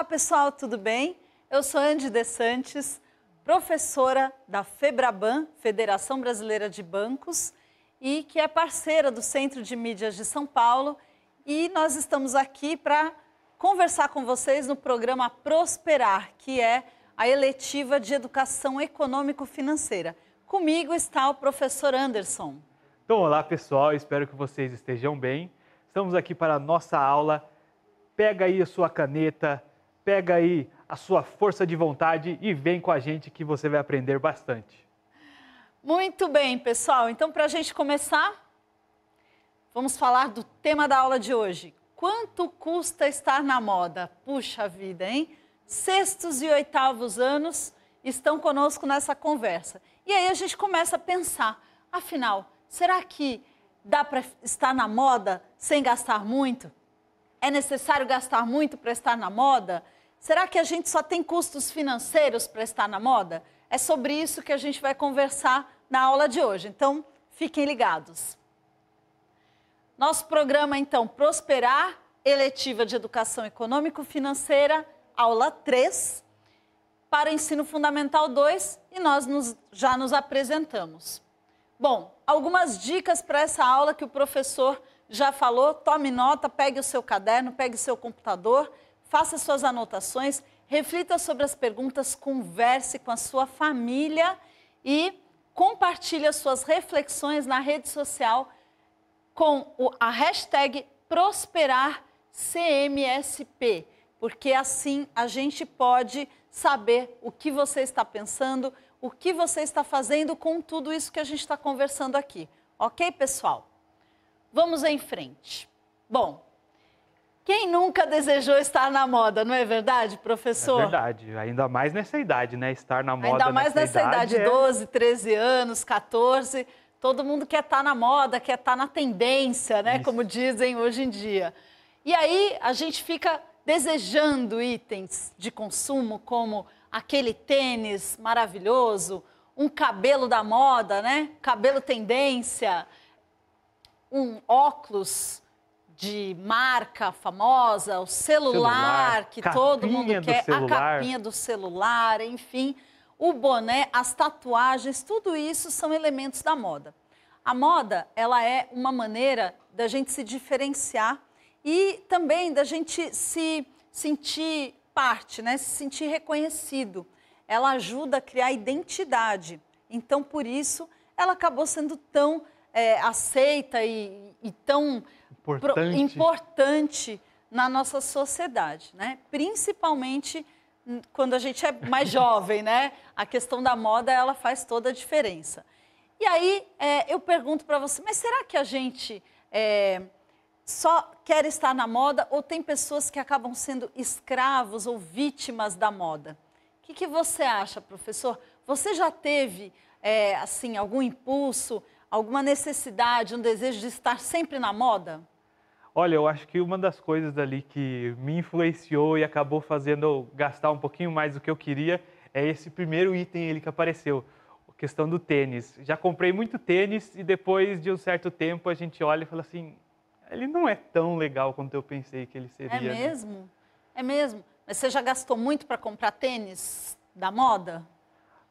Olá, pessoal, tudo bem? Eu sou Andy De Santos, professora da FEBRABAN, Federação Brasileira de Bancos, e que é parceira do Centro de Mídias de São Paulo. E nós estamos aqui para conversar com vocês no programa Prosperar, que é a eletiva de Educação Econômico-Financeira. Comigo está o professor Anderson. Então, olá, pessoal, espero que vocês estejam bem. Estamos aqui para a nossa aula. Pega aí a sua caneta, Pega aí a sua força de vontade e vem com a gente que você vai aprender bastante. Muito bem, pessoal. Então, para a gente começar, vamos falar do tema da aula de hoje. Quanto custa estar na moda? Puxa vida, hein? Sextos e oitavos anos estão conosco nessa conversa. E aí a gente começa a pensar: afinal, será que dá para estar na moda sem gastar muito? É necessário gastar muito para estar na moda? Será que a gente só tem custos financeiros para estar na moda? É sobre isso que a gente vai conversar na aula de hoje. Então, fiquem ligados. Nosso programa, então, Prosperar, eletiva de Educação Econômico-Financeira, aula 3, para Ensino Fundamental 2, e nós nos, já nos apresentamos. Bom, algumas dicas para essa aula que o professor já falou, tome nota, pegue o seu caderno, pegue o seu computador, faça suas anotações, reflita sobre as perguntas, converse com a sua família e compartilhe as suas reflexões na rede social com a hashtag ProsperarCMSP, porque assim a gente pode saber o que você está pensando, o que você está fazendo com tudo isso que a gente está conversando aqui. Ok, pessoal? Vamos em frente. Bom, quem nunca desejou estar na moda, não é verdade, professor? É verdade, ainda mais nessa idade, né? Estar na moda. Ainda mais nessa, nessa idade, idade é... 12, 13 anos, 14. Todo mundo quer estar na moda, quer estar na tendência, né? Isso. Como dizem hoje em dia. E aí a gente fica desejando itens de consumo, como aquele tênis maravilhoso, um cabelo da moda, né? Cabelo tendência um óculos de marca famosa, o celular, celular que todo mundo quer, a capinha do celular, enfim, o boné, as tatuagens, tudo isso são elementos da moda. A moda, ela é uma maneira da gente se diferenciar e também da gente se sentir parte, né? se sentir reconhecido. Ela ajuda a criar identidade. Então, por isso, ela acabou sendo tão é, aceita e, e tão importante. importante. na nossa sociedade, né? Principalmente quando a gente é mais jovem, né? A questão da moda ela faz toda a diferença. E aí é, eu pergunto para você, mas será que a gente é, só quer estar na moda ou tem pessoas que acabam sendo escravos ou vítimas da moda? O que, que você acha, professor? Você já teve é, assim algum impulso alguma necessidade, um desejo de estar sempre na moda? Olha, eu acho que uma das coisas ali que me influenciou e acabou fazendo eu gastar um pouquinho mais do que eu queria é esse primeiro item ali que apareceu, a questão do tênis. Já comprei muito tênis e depois de um certo tempo a gente olha e fala assim, ele não é tão legal quanto eu pensei que ele seria. É né? mesmo? Né? É mesmo? Mas você já gastou muito para comprar tênis da moda?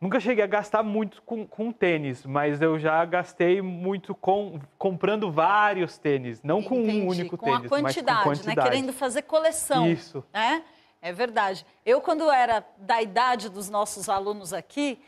Nunca cheguei a gastar muito com, com tênis, mas eu já gastei muito com, comprando vários tênis, não Entendi. com um único com tênis, mas com quantidade, né? Querendo fazer coleção. Isso. Né? É verdade. Eu, quando era da idade dos nossos alunos aqui,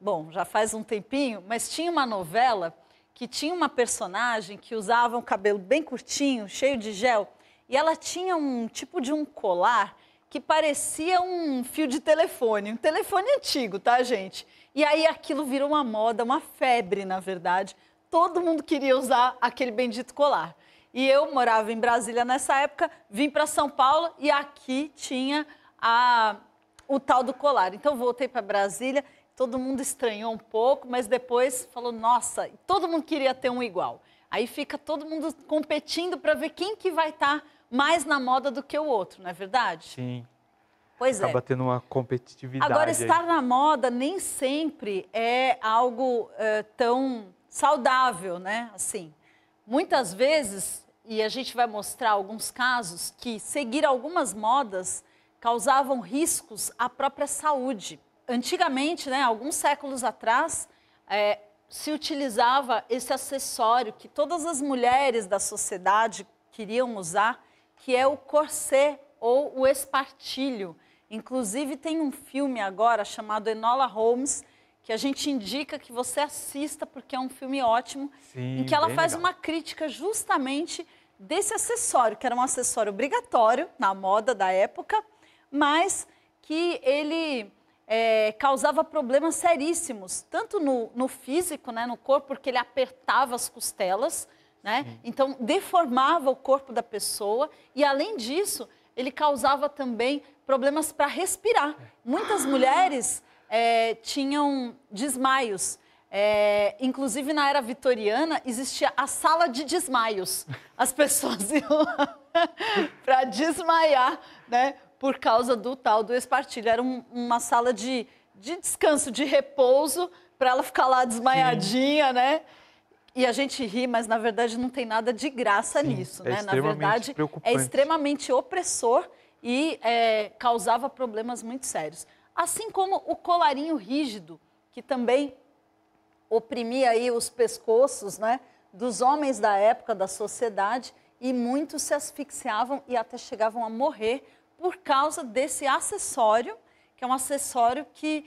bom, já faz um tempinho, mas tinha uma novela que tinha uma personagem que usava um cabelo bem curtinho, cheio de gel, e ela tinha um tipo de um colar que parecia um fio de telefone, um telefone antigo, tá, gente? E aí aquilo virou uma moda, uma febre, na verdade. Todo mundo queria usar aquele bendito colar. E eu morava em Brasília nessa época, vim para São Paulo e aqui tinha a, o tal do colar. Então voltei para Brasília, todo mundo estranhou um pouco, mas depois falou: nossa, todo mundo queria ter um igual. Aí fica todo mundo competindo para ver quem que vai estar tá mais na moda do que o outro, não é verdade? Sim. Pois Acaba é. tendo uma competitividade. Agora, estar aí. na moda nem sempre é algo é, tão saudável, né? Assim, muitas vezes, e a gente vai mostrar alguns casos, que seguir algumas modas causavam riscos à própria saúde. Antigamente, né, alguns séculos atrás, é, se utilizava esse acessório que todas as mulheres da sociedade queriam usar que é o corset ou o espartilho. Inclusive tem um filme agora chamado Enola Holmes que a gente indica que você assista porque é um filme ótimo, Sim, em que ela faz legal. uma crítica justamente desse acessório, que era um acessório obrigatório na moda da época, mas que ele é, causava problemas seríssimos, tanto no, no físico, né, no corpo, porque ele apertava as costelas, né? Então, deformava o corpo da pessoa e, além disso, ele causava também problemas para respirar. Muitas mulheres é, tinham desmaios. É, inclusive na era vitoriana existia a sala de desmaios. As pessoas iam para desmaiar, né? Por causa do tal do espartilho. Era um, uma sala de, de descanso, de repouso, para ela ficar lá desmaiadinha, Sim. né? E a gente ri, mas na verdade não tem nada de graça Sim, nisso, é né? Na verdade, é extremamente opressor e é, causava problemas muito sérios. Assim como o colarinho rígido, que também oprimia aí os pescoços, né? Dos homens da época, da sociedade, e muitos se asfixiavam e até chegavam a morrer por causa desse acessório, que é um acessório que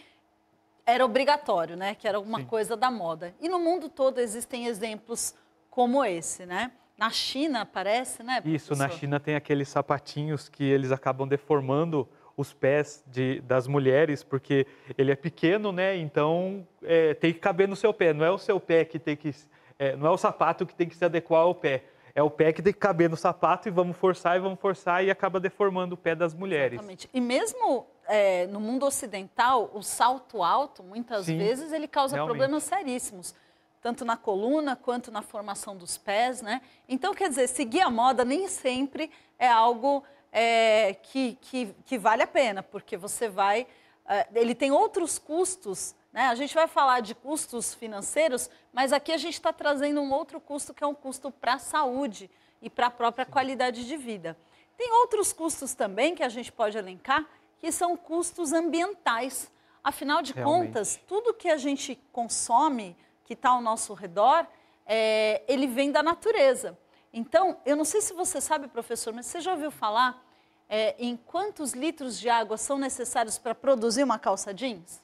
era obrigatório, né? Que era uma Sim. coisa da moda. E no mundo todo existem exemplos como esse, né? Na China parece, né? Professor? Isso, na China tem aqueles sapatinhos que eles acabam deformando os pés de, das mulheres, porque ele é pequeno, né? Então é, tem que caber no seu pé. Não é o seu pé que tem que. É, não é o sapato que tem que se adequar ao pé. É o pé que tem que caber no sapato e vamos forçar e vamos forçar e acaba deformando o pé das mulheres. Exatamente. E mesmo é, no mundo ocidental, o salto alto, muitas Sim, vezes, ele causa realmente. problemas seríssimos. Tanto na coluna quanto na formação dos pés, né? Então, quer dizer, seguir a moda nem sempre é algo é, que, que, que, vale a pena, porque você vai. É, ele tem outros custos, né? A gente vai falar de custos financeiros, mas aqui a gente está trazendo um outro custo que é um custo para a saúde e para a própria qualidade de vida. Tem outros custos também que a gente pode elencar, que são custos ambientais. Afinal de Realmente. contas, tudo que a gente consome, que está ao nosso redor, é, ele vem da natureza. Então, eu não sei se você sabe, professor, mas você já ouviu falar é, em quantos litros de água são necessários para produzir uma calça jeans?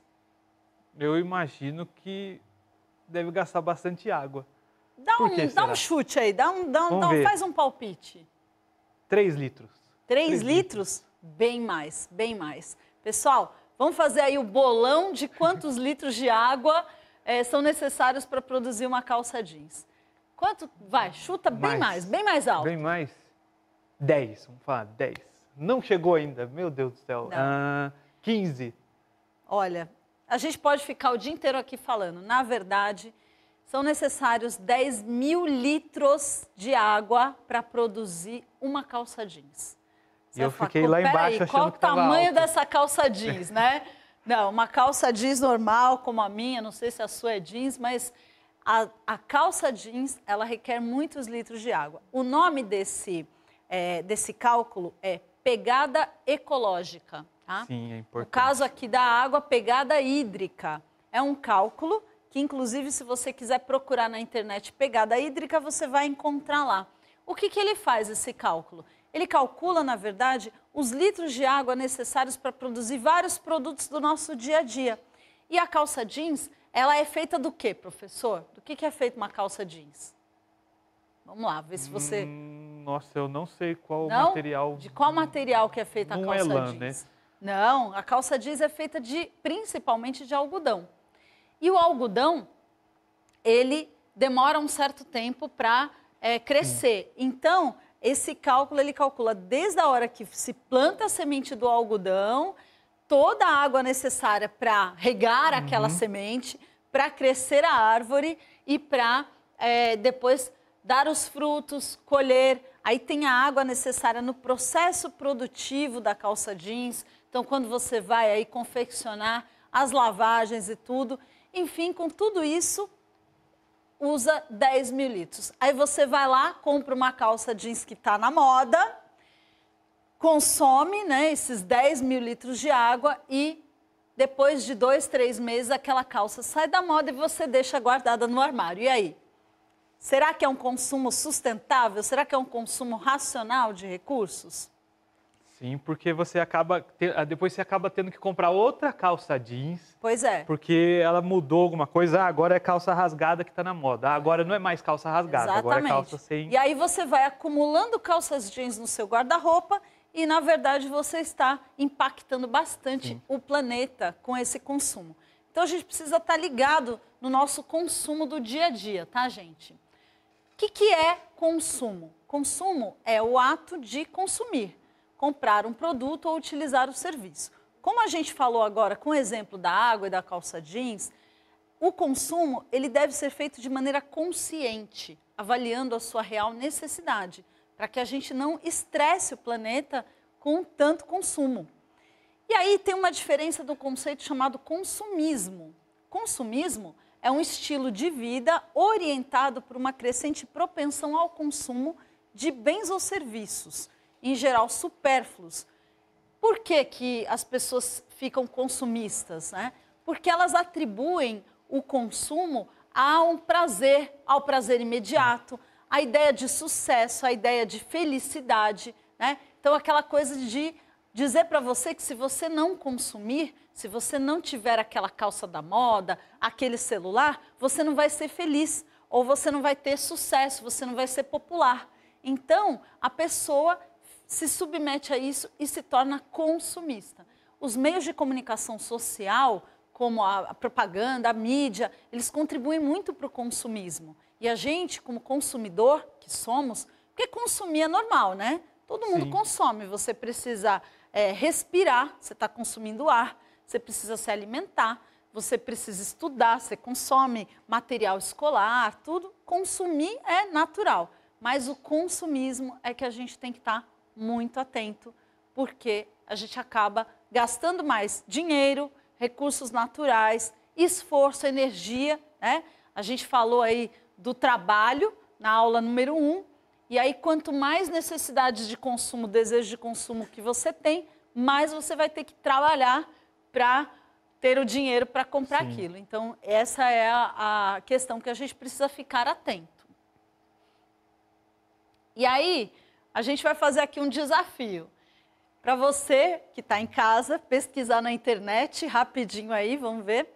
Eu imagino que deve gastar bastante água. Dá um, dá um chute aí, dá um, dá um, dá um faz um palpite. 3 litros. 3, 3 litros? litros? Bem mais, bem mais. Pessoal, vamos fazer aí o bolão de quantos litros de água é, são necessários para produzir uma calça jeans. Quanto? Vai, chuta bem mais, mais bem mais alto. Bem mais? 10, vamos falar, 10. Não chegou ainda, meu Deus do céu. Ah, 15. Olha, a gente pode ficar o dia inteiro aqui falando. Na verdade, são necessários 10 mil litros de água para produzir uma calça jeans. Você e eu fiquei lá embaixo aí, achando qual que Qual o tamanho alto. dessa calça jeans, né? Não, uma calça jeans normal, como a minha, não sei se a sua é jeans, mas a, a calça jeans, ela requer muitos litros de água. O nome desse, é, desse cálculo é pegada ecológica. Tá? Sim, é importante. O caso aqui da água, pegada hídrica. É um cálculo que, inclusive, se você quiser procurar na internet pegada hídrica, você vai encontrar lá. O que, que ele faz, esse cálculo? ele calcula, na verdade, os litros de água necessários para produzir vários produtos do nosso dia a dia. E a calça jeans, ela é feita do quê, professor? Do que, que é feita uma calça jeans? Vamos lá, ver se você. Hum, nossa, eu não sei qual não? material. De qual material que é feita não a calça é lã, jeans? Né? Não, a calça jeans é feita de principalmente de algodão. E o algodão, ele demora um certo tempo para é, eh, crescer. Hum. Então, esse cálculo ele calcula desde a hora que se planta a semente do algodão, toda a água necessária para regar uhum. aquela semente, para crescer a árvore e para é, depois dar os frutos, colher. Aí tem a água necessária no processo produtivo da calça jeans. Então, quando você vai aí confeccionar as lavagens e tudo, enfim, com tudo isso, usa 10 mil litros. Aí você vai lá, compra uma calça jeans que está na moda, consome né, esses 10 mil litros de água e depois de dois, três meses, aquela calça sai da moda e você deixa guardada no armário. E aí? Será que é um consumo sustentável? Será que é um consumo racional de recursos? Sim, porque você acaba ah, depois você acaba tendo que comprar outra calça jeans. Pois é. Porque ela mudou alguma coisa, ah, agora é calça rasgada que está na moda. Ah, agora não é mais calça rasgada, Exatamente. agora é calça sem. E aí você vai acumulando calças jeans no seu guarda-roupa e na verdade você está impactando bastante Sim. o planeta com esse consumo. Então a gente precisa estar tá ligado no nosso consumo do dia a dia, tá, gente? O que, que é consumo? Consumo é o ato de consumir comprar um produto ou utilizar o serviço. Como a gente falou agora com o exemplo da água e da calça jeans, o consumo ele deve ser feito de maneira consciente, avaliando a sua real necessidade, para que a gente não estresse o planeta com tanto consumo. E aí tem uma diferença do conceito chamado consumismo. Consumismo é um estilo de vida orientado por uma crescente propensão ao consumo de bens ou serviços, em geral, supérfluos. Por que, que as pessoas ficam consumistas? Né? Porque elas atribuem o consumo a um prazer, ao prazer imediato, à ideia de sucesso, à ideia de felicidade. Né? Então, aquela coisa de dizer para você que se você não consumir, se você não tiver aquela calça da moda, aquele celular, você não vai ser feliz ou você não vai ter sucesso, você não vai ser popular. Então, a pessoa se submete a isso e se torna consumista. Os meios de comunicação social, como a propaganda, a mídia, eles contribuem muito para o consumismo. E a gente, como consumidor que somos, porque consumir é normal, né? Todo mundo Sim. consome. Você precisa é, respirar, você está consumindo ar, você precisa se alimentar, você precisa estudar, você consome material escolar, tudo. Consumir é natural, mas o consumismo é que a gente tem que estar tá muito atento, porque a gente acaba gastando mais dinheiro, recursos naturais, esforço, energia. Né? A gente falou aí do trabalho na aula número um. E aí, quanto mais necessidade de consumo, desejo de consumo que você tem, mais você vai ter que trabalhar para ter o dinheiro para comprar Sim. aquilo. Então, essa é a, a questão que a gente precisa ficar atento. E aí, a gente vai fazer aqui um desafio. Para você que está em casa, pesquisar na internet rapidinho aí, vamos ver.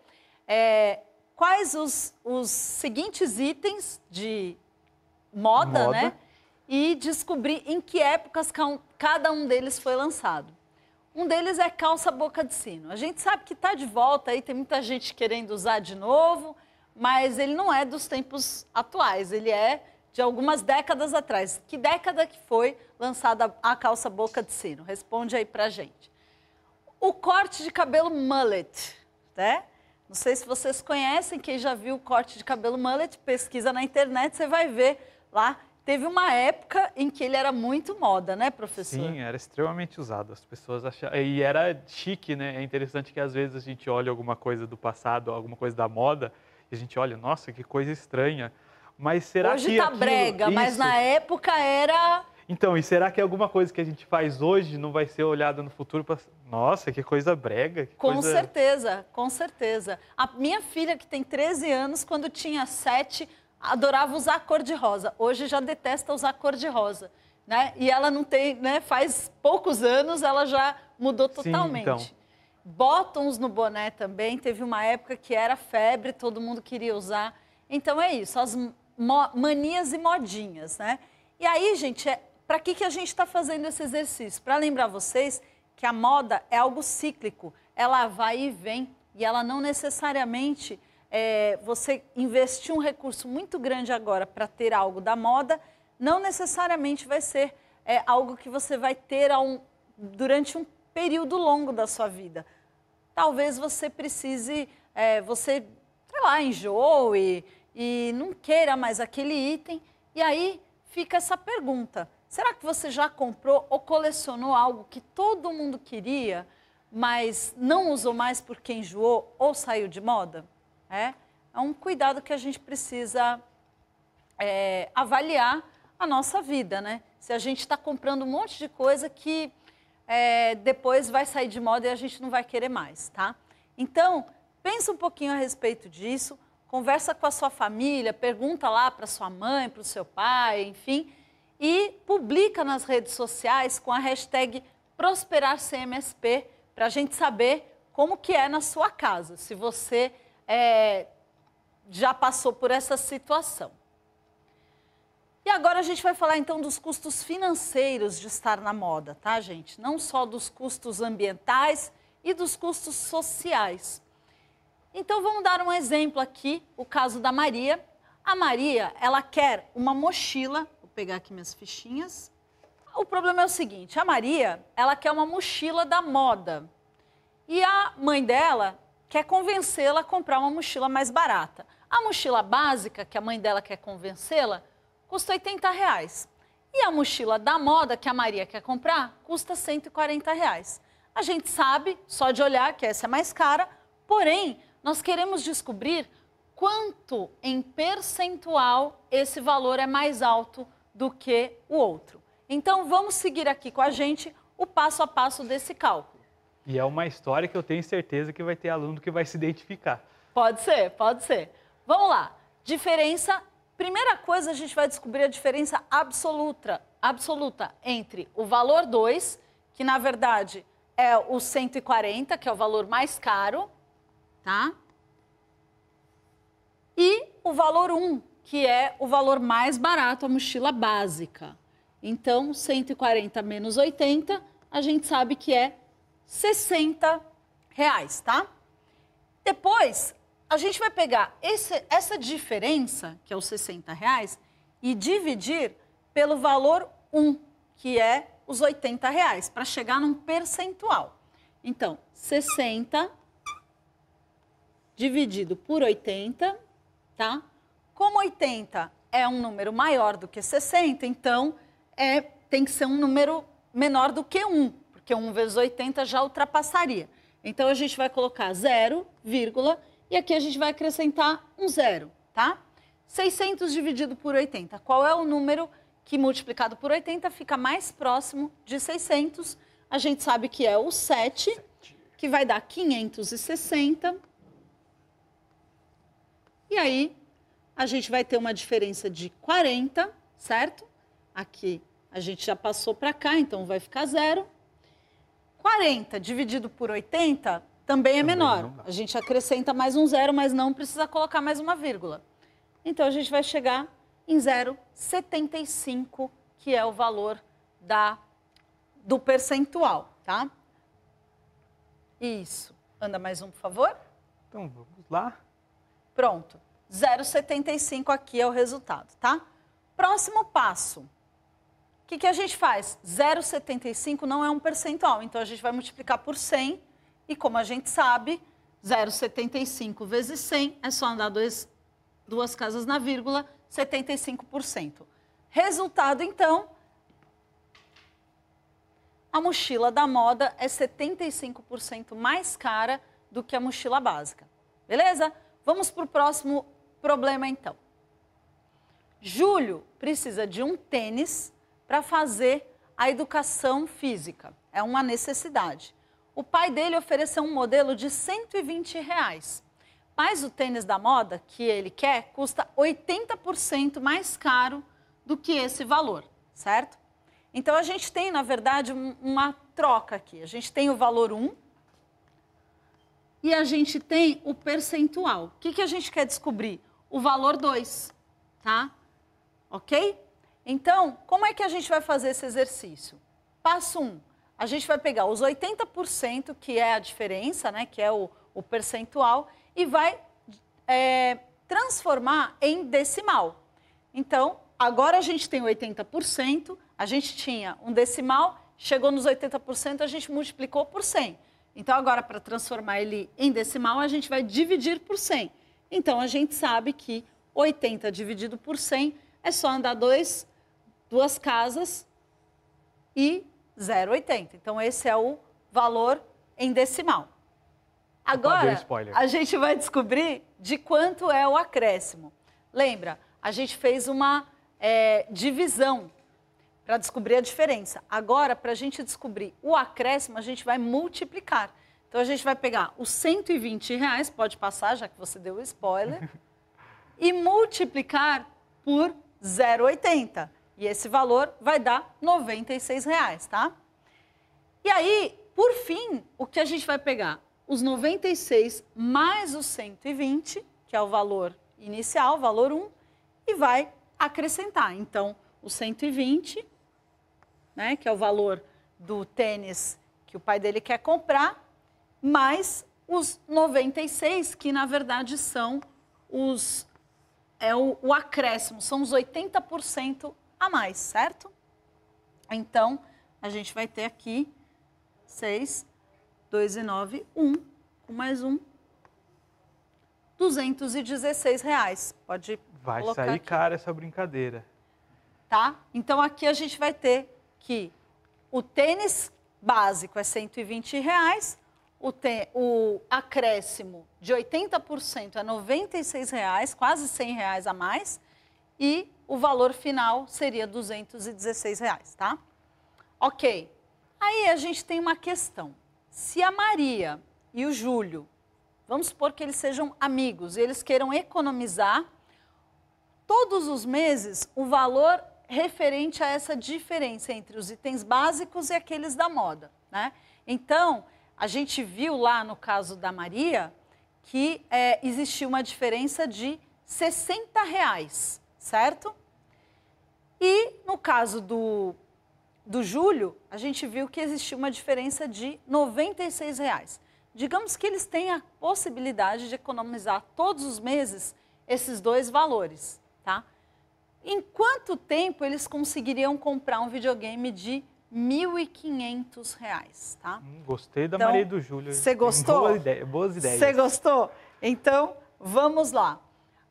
É, quais os, os seguintes itens de moda, moda, né? E descobrir em que épocas cada um deles foi lançado. Um deles é calça boca de sino. A gente sabe que está de volta aí, tem muita gente querendo usar de novo, mas ele não é dos tempos atuais, ele é de algumas décadas atrás. Que década que foi lançada a calça boca de sino? Responde aí pra gente. O corte de cabelo mullet, né? Não sei se vocês conhecem, quem já viu o corte de cabelo mullet, pesquisa na internet, você vai ver lá. Teve uma época em que ele era muito moda, né, professor? Sim, era extremamente usado. As pessoas achavam. E era chique, né? É interessante que às vezes a gente olha alguma coisa do passado, alguma coisa da moda, e a gente olha, nossa, que coisa estranha. Mas será hoje que. Hoje tá aquilo, brega, isso... mas na época era. Então, e será que alguma coisa que a gente faz hoje não vai ser olhada no futuro para. Nossa, que coisa brega. Que com coisa... certeza, com certeza. A minha filha, que tem 13 anos, quando tinha 7, adorava usar cor-de-rosa. Hoje já detesta usar cor-de-rosa. Né? E ela não tem, né? Faz poucos anos ela já mudou totalmente. Sim, então. Bottoms no boné também, teve uma época que era febre, todo mundo queria usar. Então é isso, as, manias e modinhas, né? E aí, gente, é, para que, que a gente está fazendo esse exercício? Para lembrar vocês que a moda é algo cíclico, ela vai e vem e ela não necessariamente é, você investir um recurso muito grande agora para ter algo da moda, não necessariamente vai ser é, algo que você vai ter um, durante um período longo da sua vida. Talvez você precise, é, você, sei lá, enjoe, e não queira mais aquele item. E aí fica essa pergunta: será que você já comprou ou colecionou algo que todo mundo queria, mas não usou mais porque enjoou ou saiu de moda? É, é um cuidado que a gente precisa é, avaliar a nossa vida, né? Se a gente está comprando um monte de coisa que é, depois vai sair de moda e a gente não vai querer mais, tá? Então, pensa um pouquinho a respeito disso conversa com a sua família, pergunta lá para sua mãe, para o seu pai, enfim, e publica nas redes sociais com a hashtag ProsperarCMSP para a gente saber como que é na sua casa, se você é, já passou por essa situação. E agora a gente vai falar então dos custos financeiros de estar na moda, tá, gente? Não só dos custos ambientais e dos custos sociais. Então vamos dar um exemplo aqui, o caso da Maria. A Maria, ela quer uma mochila, vou pegar aqui minhas fichinhas. O problema é o seguinte, a Maria, ela quer uma mochila da moda. E a mãe dela quer convencê-la a comprar uma mochila mais barata. A mochila básica, que a mãe dela quer convencê-la, custa 80 reais. E a mochila da moda que a Maria quer comprar custa 140 reais. A gente sabe, só de olhar, que essa é mais cara, porém, nós queremos descobrir quanto em percentual esse valor é mais alto do que o outro. Então vamos seguir aqui com a gente o passo a passo desse cálculo. E é uma história que eu tenho certeza que vai ter aluno que vai se identificar. Pode ser, pode ser. Vamos lá. Diferença. Primeira coisa, a gente vai descobrir a diferença absoluta, absoluta entre o valor 2, que na verdade é o 140, que é o valor mais caro, tá? E o valor 1, que é o valor mais barato, a mochila básica. Então, 140 menos 80, a gente sabe que é 60 reais, tá? Depois, a gente vai pegar esse, essa diferença, que é os 60 reais, e dividir pelo valor 1, que é os 80 reais, para chegar num percentual. Então, 60 dividido por 80, tá? Como 80 é um número maior do que 60, então é, tem que ser um número menor do que 1, porque 1 vezes 80 já ultrapassaria. Então a gente vai colocar 0, vírgula, e aqui a gente vai acrescentar um zero, tá? 600 dividido por 80. Qual é o número que multiplicado por 80 fica mais próximo de 600? A gente sabe que é o 7, que vai dar 560 e aí, a gente vai ter uma diferença de 40, certo? Aqui a gente já passou para cá, então vai ficar zero. 40 dividido por 80 também é também menor. A gente acrescenta mais um zero, mas não precisa colocar mais uma vírgula. Então a gente vai chegar em 0,75, que é o valor da do percentual, tá? Isso. Anda mais um, por favor. Então vamos lá. Pronto, 0,75 aqui é o resultado, tá? Próximo passo. O que, que a gente faz? 0,75 não é um percentual, então a gente vai multiplicar por 100 e como a gente sabe, 0,75 vezes 100 é só andar dois, duas casas na vírgula, 75%. Resultado, então, a mochila da moda é 75% mais cara do que a mochila básica. Beleza? Vamos para o próximo problema então. Júlio precisa de um tênis para fazer a educação física. É uma necessidade. O pai dele ofereceu um modelo de 120 reais. Mas o tênis da moda que ele quer custa 80% mais caro do que esse valor, certo? Então a gente tem, na verdade, uma troca aqui. A gente tem o valor 1, e a gente tem o percentual. O que, que a gente quer descobrir? O valor 2, tá? Ok? Então, como é que a gente vai fazer esse exercício? Passo 1. Um, a gente vai pegar os 80%, que é a diferença, né, que é o, o percentual, e vai é, transformar em decimal. Então, agora a gente tem 80%, a gente tinha um decimal, chegou nos 80%, a gente multiplicou por 100. Então, agora, para transformar ele em decimal, a gente vai dividir por 100. Então, a gente sabe que 80 dividido por 100 é só andar dois, duas casas e 0,80. Então, esse é o valor em decimal. Agora, a gente vai descobrir de quanto é o acréscimo. Lembra, a gente fez uma é, divisão para descobrir a diferença. Agora, para a gente descobrir o acréscimo, a gente vai multiplicar. Então, a gente vai pegar os 120 reais, pode passar, já que você deu o spoiler, e multiplicar por 0,80. E esse valor vai dar 96 reais, tá? E aí, por fim, o que a gente vai pegar? Os 96 mais os 120, que é o valor inicial, valor 1, e vai acrescentar. Então, os 120 né, que é o valor do tênis que o pai dele quer comprar, mais os 96, que na verdade são os é o, o acréscimo, são os 80% a mais, certo? Então, a gente vai ter aqui 6, 2 e 9, 1, com mais um, 216 reais. Pode Vai sair aqui. cara essa brincadeira. Tá? Então, aqui a gente vai ter que o tênis básico é 120 reais, o, te, o acréscimo de 80% é 96 reais, quase 100 reais a mais, e o valor final seria 216 reais, tá? Ok. Aí a gente tem uma questão. Se a Maria e o Júlio, vamos supor que eles sejam amigos e eles queiram economizar, todos os meses o valor referente a essa diferença entre os itens básicos e aqueles da moda, né? Então, a gente viu lá no caso da Maria que é, existia uma diferença de 60 reais, certo? E no caso do, do Júlio, a gente viu que existia uma diferença de 96 reais. Digamos que eles têm a possibilidade de economizar todos os meses esses dois valores, tá? Em quanto tempo eles conseguiriam comprar um videogame de R$ 1.500, tá? Hum, gostei da então, Maria do Júlio. Você gostou? Boa ideia, boas ideias. Você gostou? Então, vamos lá.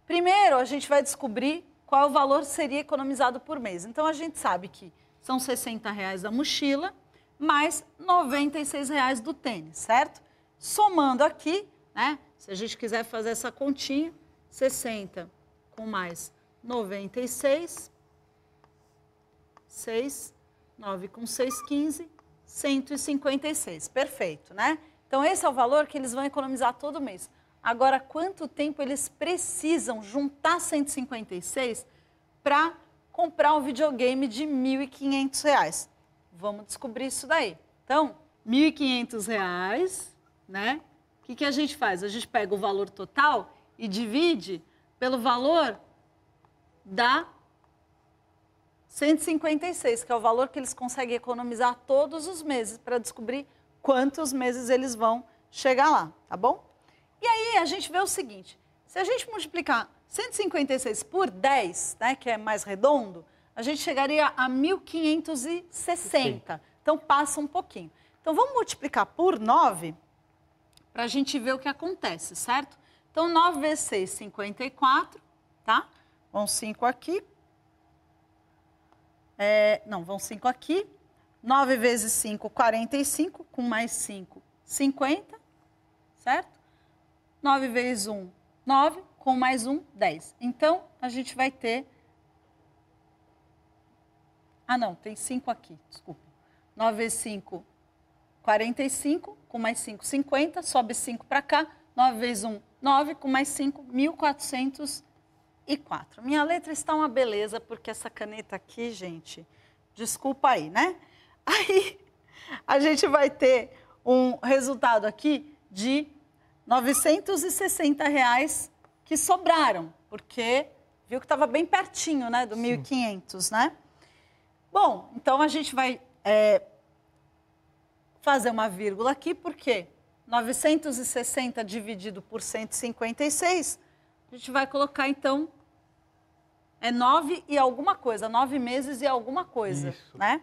Primeiro, a gente vai descobrir qual o valor seria economizado por mês. Então, a gente sabe que são 60 reais da mochila, mais R$ reais do tênis, certo? Somando aqui, né? Se a gente quiser fazer essa continha, 60 com mais 96, 6, 9 com 6, 15, 156. Perfeito, né? Então, esse é o valor que eles vão economizar todo mês. Agora, quanto tempo eles precisam juntar 156 para comprar um videogame de R$ 1.500? Vamos descobrir isso daí. Então, R$ 1.500, né? O que, que a gente faz? A gente pega o valor total e divide pelo valor dá 156, que é o valor que eles conseguem economizar todos os meses para descobrir quantos meses eles vão chegar lá, tá bom? E aí a gente vê o seguinte, se a gente multiplicar 156 por 10, né, que é mais redondo, a gente chegaria a 1560. Então passa um pouquinho. Então vamos multiplicar por 9 para a gente ver o que acontece, certo? Então 9 vezes 6, 54, tá? Vão cinco aqui. É, não, vão cinco aqui. 9 vezes 5, 45, com mais 5, 50, certo? 9 vezes 1, 9, com mais 1, 10. Então, a gente vai ter... Ah, não, tem 5 aqui, desculpa. 9 vezes 5, 45, com mais 5, 50, sobe 5 para cá. 9 vezes 1, 9, com mais 5, 1.400 e 4. Minha letra está uma beleza, porque essa caneta aqui, gente, desculpa aí, né? Aí a gente vai ter um resultado aqui de R$ 960, reais que sobraram, porque viu que estava bem pertinho, né, do 1.500, né? Bom, então a gente vai é, fazer uma vírgula aqui, porque 960 dividido por 156, a gente vai colocar, então, é nove e alguma coisa, nove meses e alguma coisa, Isso. né?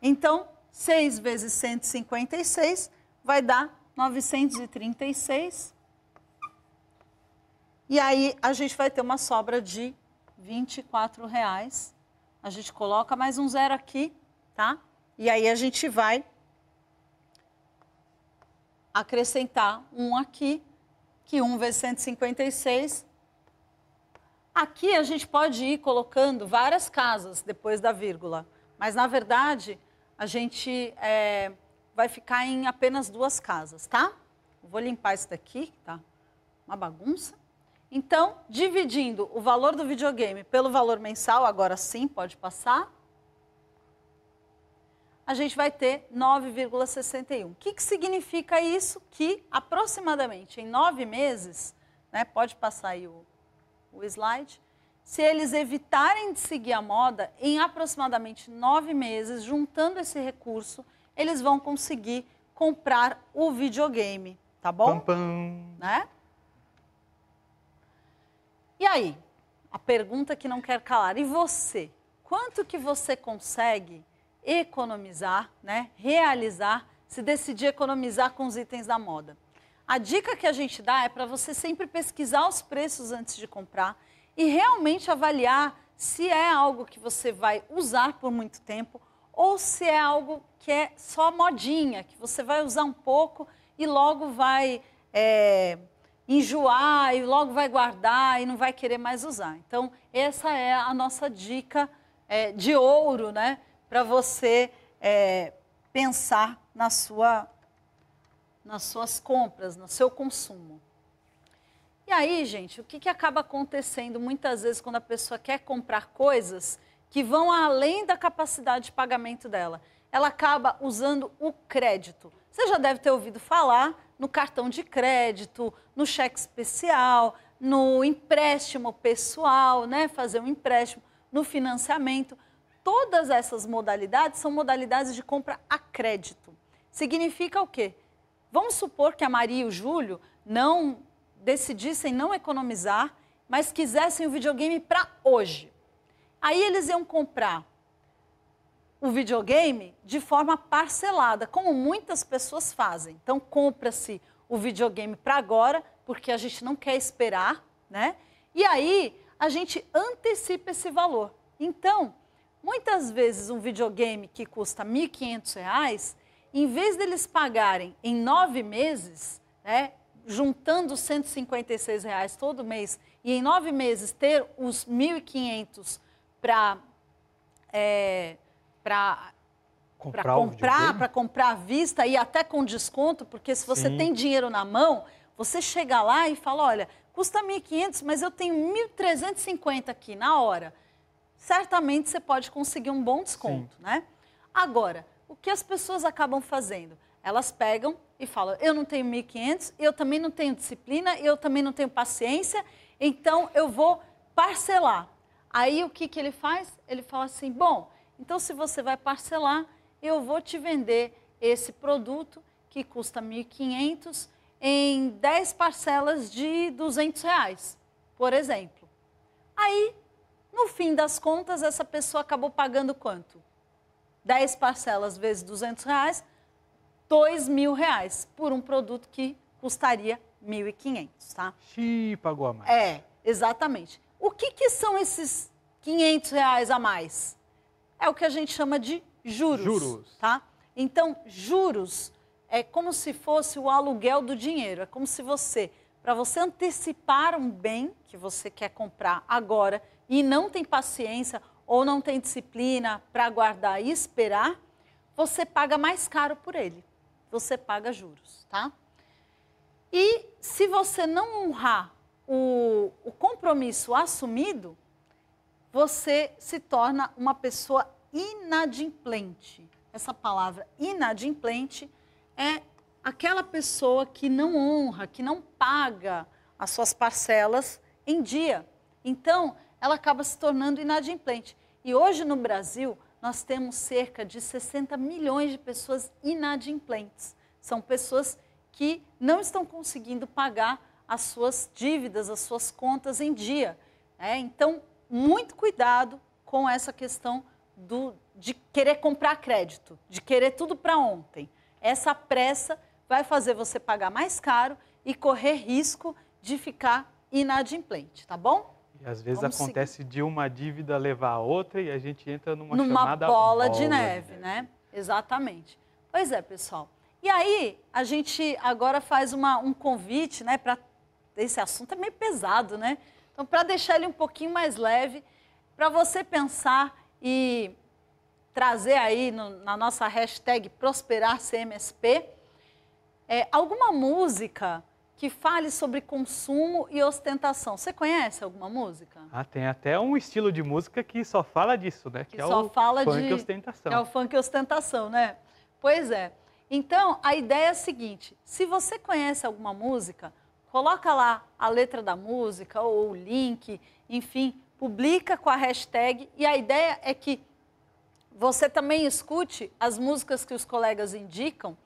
Então, 6 vezes 156 vai dar 936. E aí a gente vai ter uma sobra de 24 reais. A gente coloca mais um zero aqui, tá? E aí a gente vai acrescentar um aqui, que 1 vezes 156 Aqui a gente pode ir colocando várias casas depois da vírgula, mas na verdade a gente é, vai ficar em apenas duas casas, tá? Vou limpar isso daqui, tá? Uma bagunça. Então, dividindo o valor do videogame pelo valor mensal, agora sim, pode passar. A gente vai ter 9,61. O que, que significa isso? Que aproximadamente em nove meses, né, pode passar aí o o slide, se eles evitarem de seguir a moda, em aproximadamente nove meses, juntando esse recurso, eles vão conseguir comprar o videogame, tá bom? Né? E aí, a pergunta que não quer calar, e você? Quanto que você consegue economizar, né, realizar, se decidir economizar com os itens da moda? A dica que a gente dá é para você sempre pesquisar os preços antes de comprar e realmente avaliar se é algo que você vai usar por muito tempo ou se é algo que é só modinha, que você vai usar um pouco e logo vai é, enjoar e logo vai guardar e não vai querer mais usar. Então, essa é a nossa dica é, de ouro, né? Para você é, pensar na sua nas suas compras, no seu consumo. E aí, gente, o que, que acaba acontecendo muitas vezes quando a pessoa quer comprar coisas que vão além da capacidade de pagamento dela? Ela acaba usando o crédito. Você já deve ter ouvido falar no cartão de crédito, no cheque especial, no empréstimo pessoal, né? Fazer um empréstimo, no financiamento. Todas essas modalidades são modalidades de compra a crédito. Significa o quê? Vamos supor que a Maria e o Júlio não decidissem não economizar, mas quisessem o videogame para hoje. Aí eles iam comprar o videogame de forma parcelada, como muitas pessoas fazem. Então compra-se o videogame para agora, porque a gente não quer esperar, né? E aí a gente antecipa esse valor. Então, muitas vezes um videogame que custa R$ 1.500, em vez deles pagarem em nove meses, né, juntando 156 reais todo mês, e em nove meses ter os 1.500 para é, para comprar, para comprar à vista e até com desconto, porque se você Sim. tem dinheiro na mão, você chega lá e fala, olha, custa 1.500, mas eu tenho 1.350 aqui na hora. Certamente você pode conseguir um bom desconto, Sim. né? Agora, o que as pessoas acabam fazendo? Elas pegam e falam: eu não tenho 1.500, eu também não tenho disciplina, eu também não tenho paciência, então eu vou parcelar. Aí o que, que ele faz? Ele fala assim: bom, então se você vai parcelar, eu vou te vender esse produto que custa 1.500 em 10 parcelas de 200 reais, por exemplo. Aí, no fim das contas, essa pessoa acabou pagando quanto? 10 parcelas vezes 200 reais, 2 mil reais por um produto que custaria 1.500, tá? Xiii, pagou a mais. É, exatamente. O que, que são esses 500 reais a mais? É o que a gente chama de juros, juros. tá? Então, juros é como se fosse o aluguel do dinheiro. É como se você, para você antecipar um bem que você quer comprar agora e não tem paciência ou não tem disciplina para aguardar e esperar, você paga mais caro por ele. Você paga juros, tá? E se você não honrar o, o compromisso assumido, você se torna uma pessoa inadimplente. Essa palavra inadimplente é aquela pessoa que não honra, que não paga as suas parcelas em dia. Então, ela acaba se tornando inadimplente. E hoje no Brasil, nós temos cerca de 60 milhões de pessoas inadimplentes. São pessoas que não estão conseguindo pagar as suas dívidas, as suas contas em dia. Né? Então, muito cuidado com essa questão do, de querer comprar crédito, de querer tudo para ontem. Essa pressa vai fazer você pagar mais caro e correr risco de ficar inadimplente, tá bom? E às vezes Vamos acontece seguir. de uma dívida levar a outra e a gente entra numa, numa chamada bola, bola de neve, de né? Exatamente. Pois é, pessoal. E aí, a gente agora faz uma, um convite, né, para esse assunto é meio pesado, né? Então, para deixar ele um pouquinho mais leve, para você pensar e trazer aí no, na nossa hashtag prosperar CMSP é, alguma música que fale sobre consumo e ostentação. Você conhece alguma música? Ah, tem até um estilo de música que só fala disso, né? Que, que é só o fala funk de ostentação. Que é o funk ostentação, né? Pois é. Então, a ideia é a seguinte: se você conhece alguma música, coloca lá a letra da música ou o link, enfim, publica com a hashtag e a ideia é que você também escute as músicas que os colegas indicam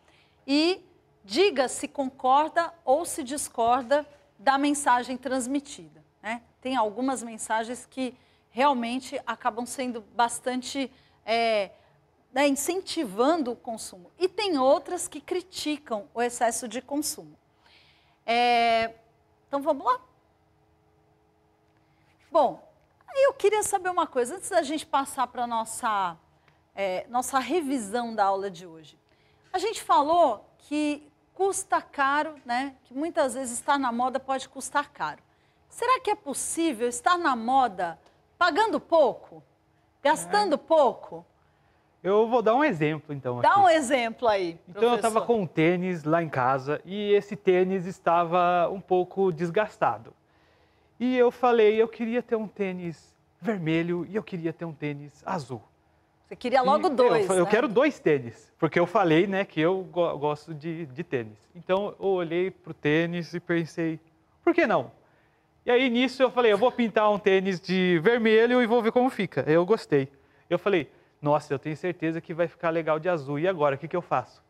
e diga se concorda ou se discorda da mensagem transmitida. Né? Tem algumas mensagens que realmente acabam sendo bastante é, né, incentivando o consumo. E tem outras que criticam o excesso de consumo. É, então vamos lá? Bom, eu queria saber uma coisa, antes da gente passar para a nossa, é, nossa revisão da aula de hoje. A gente falou que custa caro, né? Que muitas vezes estar na moda pode custar caro. Será que é possível estar na moda pagando pouco? Gastando é. pouco? Eu vou dar um exemplo, então. Dá aqui. um exemplo aí. Então, professor. eu estava com um tênis lá em casa e esse tênis estava um pouco desgastado. E eu falei, eu queria ter um tênis vermelho e eu queria ter um tênis azul. Você queria logo e, dois. Eu, né? eu, quero dois tênis, porque eu falei né, que eu go gosto de, de tênis. Então eu olhei para o tênis e pensei, por que não? E aí nisso eu falei, eu vou pintar um tênis de vermelho e vou ver como fica. Eu gostei. Eu falei, nossa, eu tenho certeza que vai ficar legal de azul. E agora, o que, que eu faço?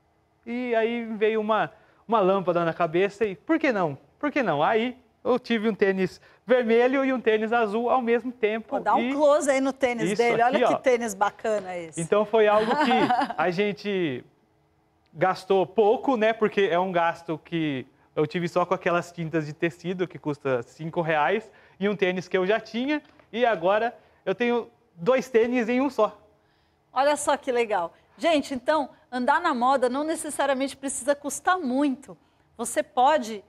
E aí veio uma, uma lâmpada na cabeça e por que não? Por que não? Aí eu tive um tênis vermelho e um tênis azul ao mesmo tempo. Pô, dá um e... close aí no tênis Isso dele, aqui, olha que ó. tênis bacana esse. Então foi algo que a gente gastou pouco, né? Porque é um gasto que eu tive só com aquelas tintas de tecido que custa cinco reais e um tênis que eu já tinha e agora eu tenho dois tênis em um só. Olha só que legal. Gente, então, andar na moda não necessariamente precisa custar muito. Você pode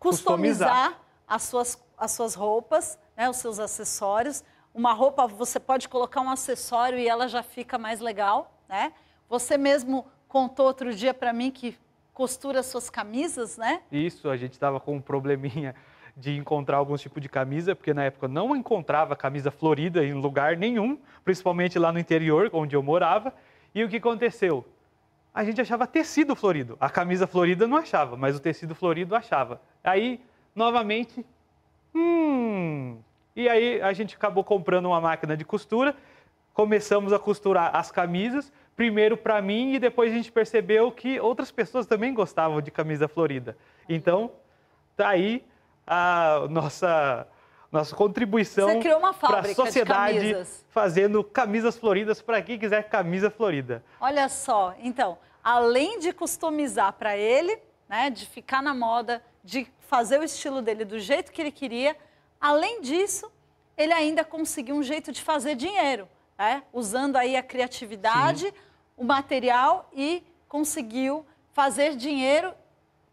customizar, customizar as suas, as suas roupas, né, os seus acessórios. Uma roupa, você pode colocar um acessório e ela já fica mais legal, né? Você mesmo contou outro dia para mim que costura suas camisas, né? Isso, a gente estava com um probleminha de encontrar alguns tipo de camisa, porque na época não encontrava camisa florida em lugar nenhum, principalmente lá no interior, onde eu morava. E o que aconteceu? A gente achava tecido florido. A camisa florida não achava, mas o tecido florido achava. Aí novamente. Hum. E aí a gente acabou comprando uma máquina de costura, começamos a costurar as camisas, primeiro para mim e depois a gente percebeu que outras pessoas também gostavam de camisa florida. Então, tá aí a nossa nossa contribuição para a sociedade fazendo camisas floridas para quem quiser camisa florida. Olha só, então, além de customizar para ele, né, de ficar na moda, de fazer o estilo dele do jeito que ele queria. Além disso, ele ainda conseguiu um jeito de fazer dinheiro, né? usando aí a criatividade, Sim. o material e conseguiu fazer dinheiro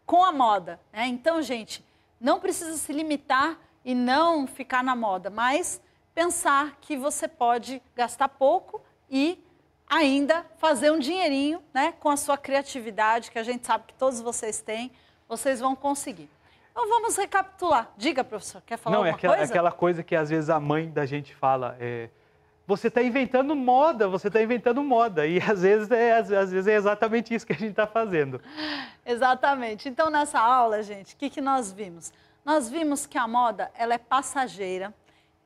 com a moda. Né? Então, gente, não precisa se limitar e não ficar na moda, mas pensar que você pode gastar pouco e ainda fazer um dinheirinho né, com a sua criatividade, que a gente sabe que todos vocês têm, vocês vão conseguir. Então vamos recapitular. Diga, professor, quer falar Não, é aquela, coisa? aquela coisa que às vezes a mãe da gente fala. É, você está inventando moda, você está inventando moda. E às vezes, é, às, às, vezes é exatamente isso que a gente está fazendo. Exatamente. Então, nessa aula, gente, o que, que nós vimos? Nós vimos que a moda ela é passageira,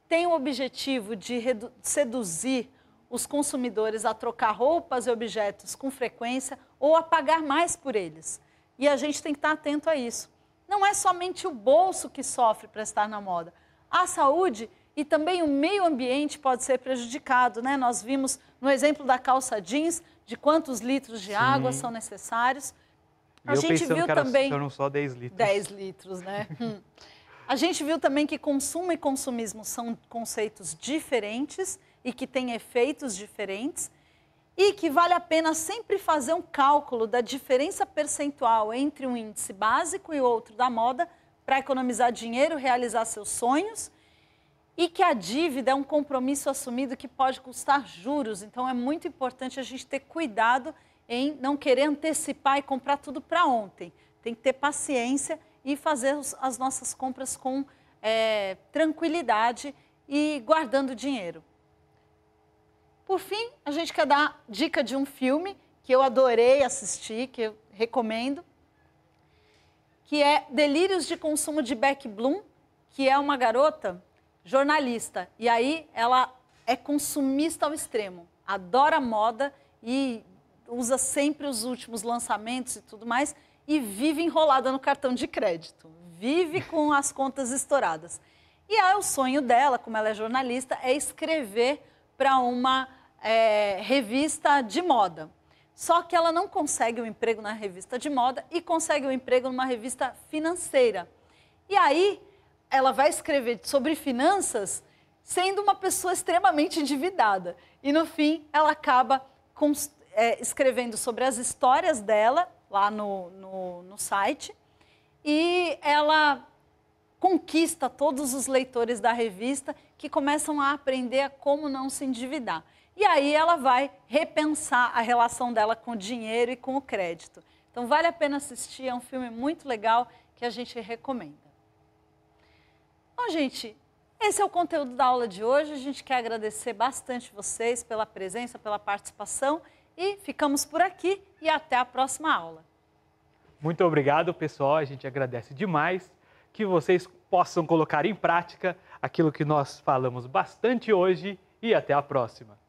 tem o objetivo de seduzir os consumidores a trocar roupas e objetos com frequência ou a pagar mais por eles. E a gente tem que estar atento a isso. Não é somente o bolso que sofre para estar na moda. A saúde e também o meio ambiente pode ser prejudicado, né? Nós vimos no exemplo da calça jeans de quantos litros de Sim. água são necessários. A eu gente viu que era, também foram só 10 litros. 10 litros, né? Hum. A gente viu também que consumo e consumismo são conceitos diferentes e que têm efeitos diferentes e que vale a pena sempre fazer um cálculo da diferença percentual entre um índice básico e outro da moda para economizar dinheiro, realizar seus sonhos e que a dívida é um compromisso assumido que pode custar juros. Então é muito importante a gente ter cuidado em não querer antecipar e comprar tudo para ontem. Tem que ter paciência e fazer as nossas compras com é, tranquilidade e guardando dinheiro. Por fim, a gente quer dar dica de um filme que eu adorei assistir, que eu recomendo, que é Delírios de Consumo de Beck Bloom, que é uma garota jornalista. E aí ela é consumista ao extremo, adora moda e usa sempre os últimos lançamentos e tudo mais e vive enrolada no cartão de crédito, vive com as contas estouradas. E aí é o sonho dela, como ela é jornalista, é escrever para uma é, revista de moda. Só que ela não consegue um emprego na revista de moda e consegue um emprego numa revista financeira. E aí ela vai escrever sobre finanças sendo uma pessoa extremamente endividada. E no fim ela acaba com, é, escrevendo sobre as histórias dela lá no, no, no site e ela conquista todos os leitores da revista que começam a aprender a como não se endividar. E aí ela vai repensar a relação dela com o dinheiro e com o crédito. Então vale a pena assistir, é um filme muito legal que a gente recomenda. Bom, gente, esse é o conteúdo da aula de hoje. A gente quer agradecer bastante vocês pela presença, pela participação e ficamos por aqui e até a próxima aula. Muito obrigado, pessoal. A gente agradece demais que vocês possam colocar em prática aquilo que nós falamos bastante hoje e até a próxima.